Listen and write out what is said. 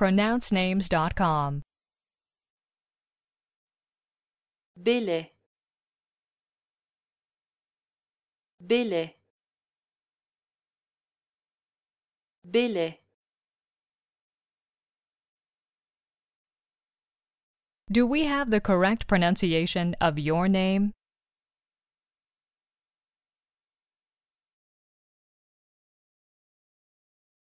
pronouncenames.com. Billy Billy Billy Do we have the correct pronunciation of your name?